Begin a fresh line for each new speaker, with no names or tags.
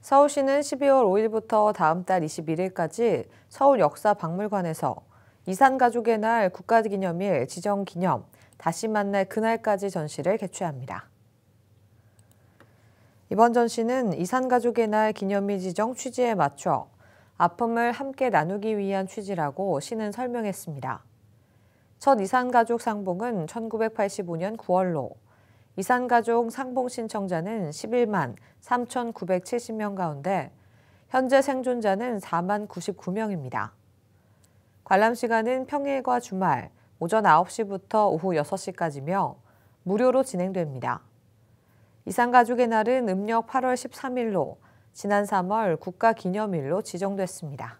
서울시는 12월 5일부터 다음 달 21일까지 서울역사박물관에서 이산가족의 날 국가기념일 지정기념 다시 만날 그날까지 전시를 개최합니다. 이번 전시는 이산가족의 날 기념일 지정 취지에 맞춰 아픔을 함께 나누기 위한 취지라고 시는 설명했습니다. 첫 이산가족 상봉은 1985년 9월로 이산가족 상봉 신청자는 11만 3,970명 가운데 현재 생존자는 4만 99명입니다. 관람 시간은 평일과 주말 오전 9시부터 오후 6시까지며 무료로 진행됩니다. 이산가족의 날은 음력 8월 13일로 지난 3월 국가기념일로 지정됐습니다.